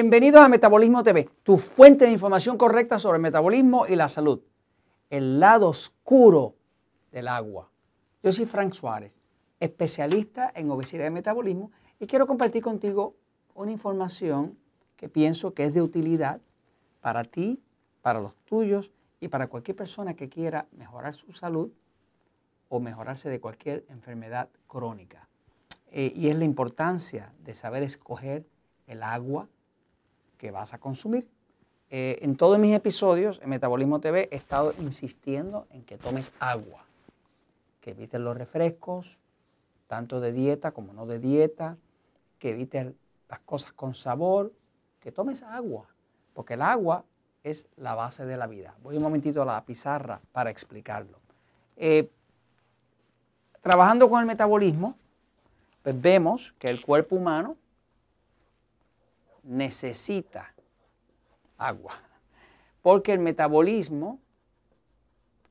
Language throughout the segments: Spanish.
Bienvenidos a Metabolismo TV, tu fuente de información correcta sobre el metabolismo y la salud. El lado oscuro del agua. Yo soy Frank Suárez, especialista en obesidad y metabolismo, y quiero compartir contigo una información que pienso que es de utilidad para ti, para los tuyos y para cualquier persona que quiera mejorar su salud o mejorarse de cualquier enfermedad crónica. Eh, y es la importancia de saber escoger el agua que vas a consumir. Eh, en todos mis episodios en Metabolismo TV he estado insistiendo en que tomes agua, que evites los refrescos, tanto de dieta como no de dieta, que evites las cosas con sabor, que tomes agua, porque el agua es la base de la vida. Voy un momentito a la pizarra para explicarlo. Eh, trabajando con el metabolismo, pues vemos que el cuerpo humano necesita agua. Porque el metabolismo,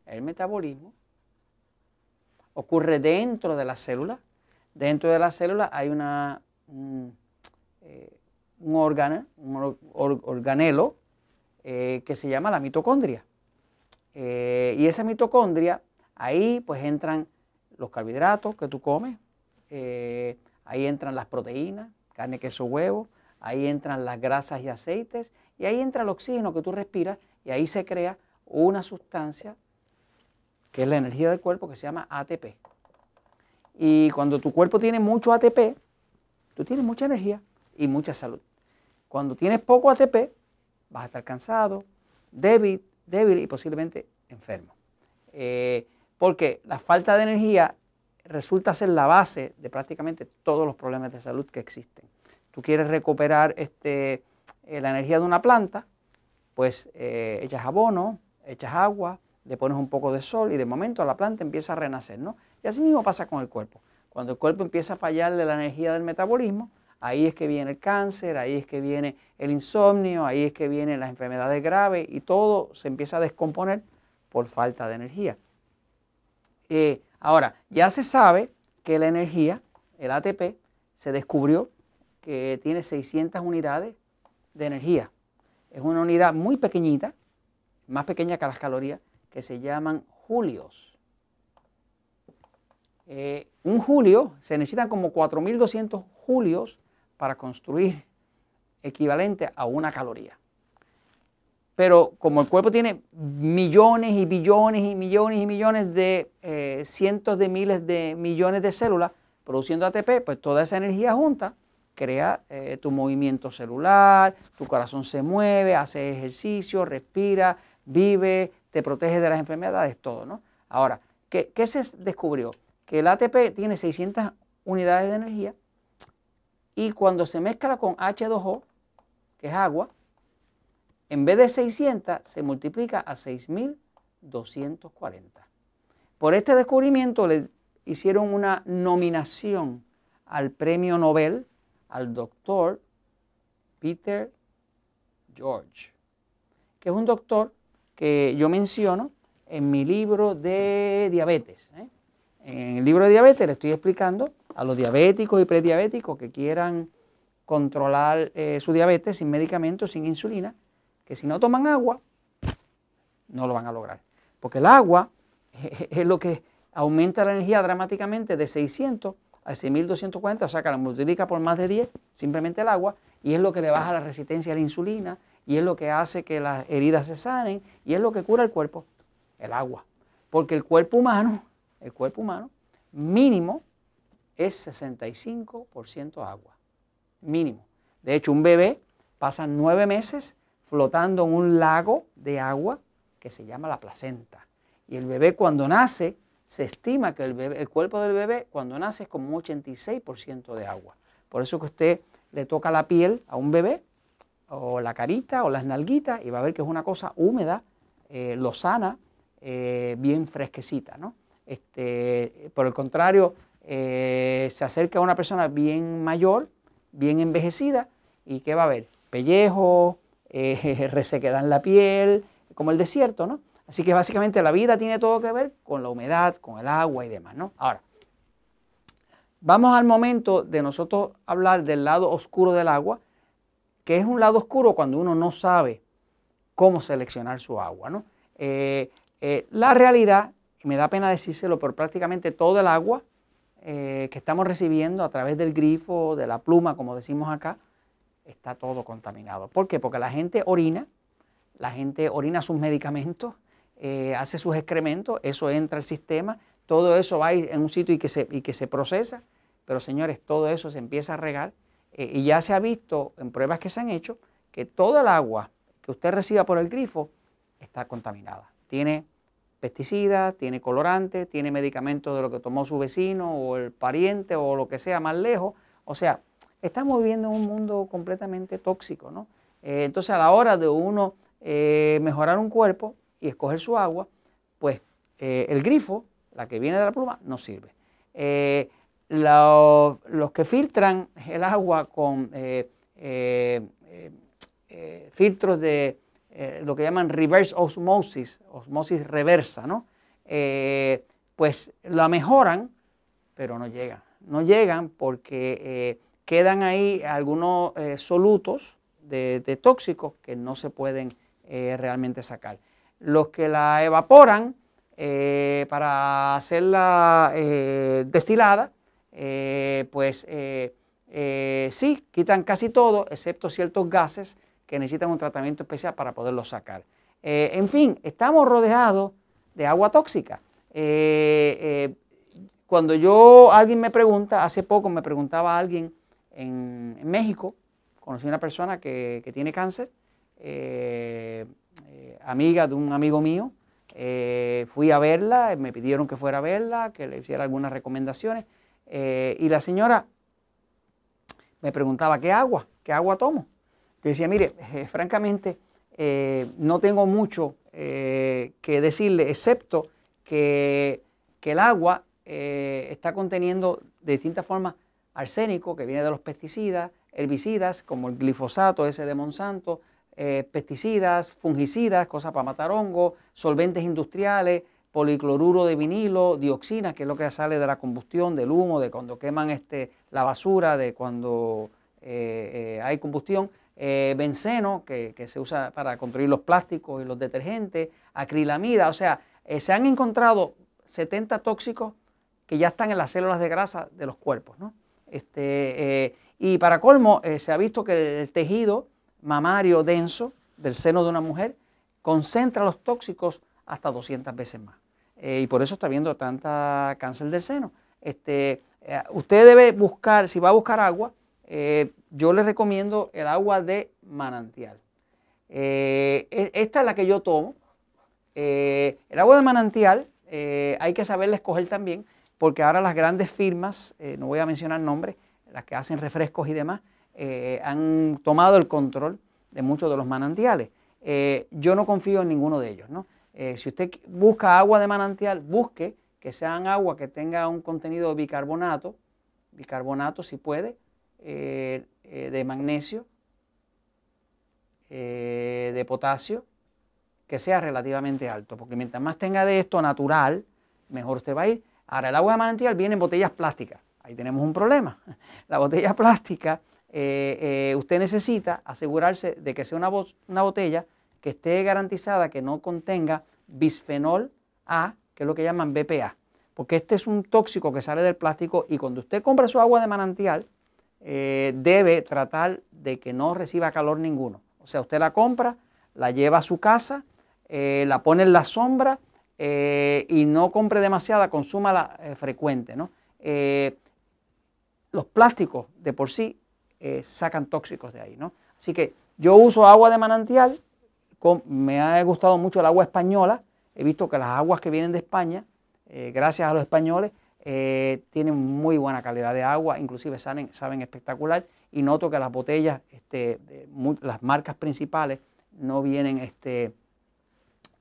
el metabolismo ocurre dentro de la célula. Dentro de la célula hay una, un, eh, órgano, un organelo eh, que se llama la mitocondria. Eh, y esa mitocondria, ahí pues entran los carbohidratos que tú comes, ahí entran las proteínas, carne, queso, huevo, ahí entran las grasas y aceites y ahí entra el oxígeno que tú respiras y ahí se crea una sustancia que es la energía del cuerpo que se llama ATP. Y cuando tu cuerpo tiene mucho ATP, tú tienes mucha energía y mucha salud. Cuando tienes poco ATP, vas a estar cansado, débil, débil y posiblemente enfermo. Eh, porque la falta de energía resulta ser la base de prácticamente todos los problemas de salud que existen tú quieres recuperar este, eh, la energía de una planta, pues eh, echas abono, echas agua, le pones un poco de sol y de momento la planta empieza a renacer, ¿no? Y así mismo pasa con el cuerpo. Cuando el cuerpo empieza a fallar de la energía del metabolismo, ahí es que viene el cáncer, ahí es que viene el insomnio, ahí es que vienen las enfermedades graves y todo se empieza a descomponer por falta de energía. Eh, ahora, ya se sabe que la energía, el ATP, se descubrió que tiene 600 unidades de energía. Es una unidad muy pequeñita, más pequeña que las calorías, que se llaman julios. Eh, un julio, se necesitan como 4.200 julios para construir equivalente a una caloría. Pero como el cuerpo tiene millones y billones y millones y millones de eh, cientos de miles de millones de células produciendo ATP, pues toda esa energía junta crea eh, tu movimiento celular, tu corazón se mueve, hace ejercicio, respira, vive, te protege de las enfermedades, todo, ¿no? Ahora, ¿qué, qué se descubrió? Que el ATP tiene 600 unidades de energía y cuando se mezcla con H2O, que es agua, en vez de 600 se multiplica a 6240. Por este descubrimiento le hicieron una nominación al premio Nobel al doctor Peter George, que es un doctor que yo menciono en mi libro de diabetes. ¿eh? En el libro de diabetes le estoy explicando a los diabéticos y prediabéticos que quieran controlar eh, su diabetes sin medicamentos, sin insulina, que si no toman agua, no lo van a lograr. Porque el agua es lo que aumenta la energía dramáticamente de 600 a ese 1240, o sea que la multiplica por más de 10, simplemente el agua, y es lo que le baja la resistencia a la insulina, y es lo que hace que las heridas se sanen, y es lo que cura el cuerpo, el agua. Porque el cuerpo humano, el cuerpo humano, mínimo es 65% agua, mínimo. De hecho, un bebé pasa nueve meses flotando en un lago de agua que se llama la placenta. Y el bebé cuando nace se estima que el, cuerpo del bebé cuando nace es como un 86% de agua. Por eso que usted le toca la piel a un bebé, o la carita, o las nalguitas, y va a ver que es una cosa húmeda, eh, lo lozana, eh, bien fresquecita. ¿no? Este, por el contrario, eh, se acerca a una persona bien mayor, bien envejecida, y ¿qué va a ver? Pellejo, resequedad en la piel, como el desierto, ¿no? Así que básicamente la vida tiene todo que ver con la humedad, con el agua y demás, ¿no? Ahora, vamos al momento de nosotros hablar del lado oscuro del agua, que es un lado oscuro cuando uno no sabe cómo seleccionar su agua, eh, eh, la realidad, y me da pena decírselo, pero prácticamente todo el agua eh, que estamos recibiendo a través del grifo, de la pluma, como decimos acá, está todo contaminado. ¿Por qué? Porque la gente orina, la gente orina sus medicamentos, eh, hace sus excrementos, eso entra al sistema, todo eso va en un sitio y que se, y que se procesa, pero señores, todo eso se empieza a regar eh, y ya se ha visto en pruebas que se han hecho que toda el agua que usted reciba por el grifo está contaminada. Tiene pesticidas, tiene colorantes, tiene medicamentos de lo que tomó su vecino o el pariente o lo que sea más lejos. O sea, estamos viviendo en un mundo completamente tóxico, ¿no? Eh, entonces, a la hora de uno mejorar un cuerpo, y escoger su agua, pues eh, el grifo, la que viene de la pluma, no sirve. Eh, los, que filtran el agua con eh, filtros de lo que llaman reverse osmosis, osmosis reversa, ¿no? pues la mejoran, pero no llegan. No llegan porque quedan ahí algunos solutos de, tóxicos que no se pueden realmente sacar los que la evaporan eh, para hacerla eh, destilada, eh, pues sí, quitan casi todo, excepto ciertos gases que necesitan un tratamiento especial para poderlos sacar. en fin, estamos rodeados de agua tóxica. cuando yo, alguien me pregunta, hace poco me preguntaba alguien en, México, conocí a una persona que, que tiene cáncer, eh, amiga de un amigo mío. Eh, fui a verla, eh, me pidieron que fuera a verla, que le hiciera algunas recomendaciones. y la señora me preguntaba, ¿qué agua? ¿Qué agua tomo? Yo decía, mire, francamente, no tengo mucho que decirle, excepto que, que el agua está conteniendo de distintas formas arsénico, que viene de los pesticidas, herbicidas, como el glifosato ese de Monsanto, eh, pesticidas, fungicidas, cosas para matar hongos, solventes industriales, policloruro de vinilo, dioxina, que es lo que sale de la combustión, del humo, de cuando queman este, la basura, de cuando eh, eh, hay combustión, benceno, que, se usa para construir los plásticos y los detergentes, acrilamida, o sea, se han encontrado 70 tóxicos que ya están en las células de grasa de los cuerpos. ¿no? Este, y para colmo, se ha visto que el tejido mamario denso del seno de una mujer concentra los tóxicos hasta 200 veces más. Eh, y por eso está habiendo tanta cáncer del seno. Este, eh, usted debe buscar, si va a buscar agua, eh, yo le recomiendo el agua de manantial. E, esta es la que yo tomo. el agua de manantial hay que saberla escoger también, porque ahora las grandes firmas, no voy a mencionar nombres, las que hacen refrescos y demás, eh, han tomado el control de muchos de los manantiales. Eh, yo no confío en ninguno de ellos. Eh, si usted busca agua de manantial, busque que sean agua que tenga un contenido de bicarbonato, bicarbonato si puede, de magnesio, de potasio, que sea relativamente alto, porque mientras más tenga de esto natural, mejor usted va a ir. Ahora, el agua de manantial viene en botellas plásticas. Ahí tenemos un problema. La botella plástica eh, eh, usted necesita asegurarse de que sea una, botella que esté garantizada que no contenga bisfenol A, que es lo que llaman BPA, porque este es un tóxico que sale del plástico y cuando usted compra su agua de manantial, eh, debe tratar de que no reciba calor ninguno. O sea, usted la compra, la lleva a su casa, la pone en la sombra y no compre demasiada, consúmala frecuente. los plásticos de por sí eh, sacan tóxicos de ahí, ¿no? Así que yo uso agua de manantial, me ha gustado mucho el agua española, he visto que las aguas que vienen de España, eh, gracias a los españoles, eh, tienen muy buena calidad de agua, inclusive saben, saben espectacular y noto que las botellas, este, las marcas principales, no vienen, este,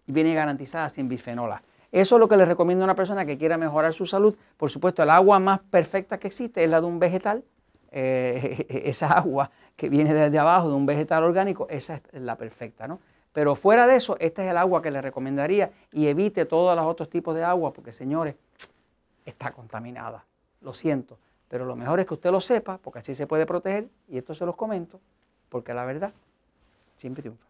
garantizadas sin bisfenolas. Eso es lo que les recomiendo a una persona que quiera mejorar su salud. Por supuesto, el agua más perfecta que existe es la de un vegetal, eh, esa agua que viene desde abajo de un vegetal orgánico, esa es la perfecta, ¿no? Pero fuera de eso, esta es el agua que le recomendaría y evite todos los otros tipos de agua porque, señores, está contaminada. Lo siento, pero lo mejor es que usted lo sepa porque así se puede proteger y esto se los comento porque la verdad siempre triunfa.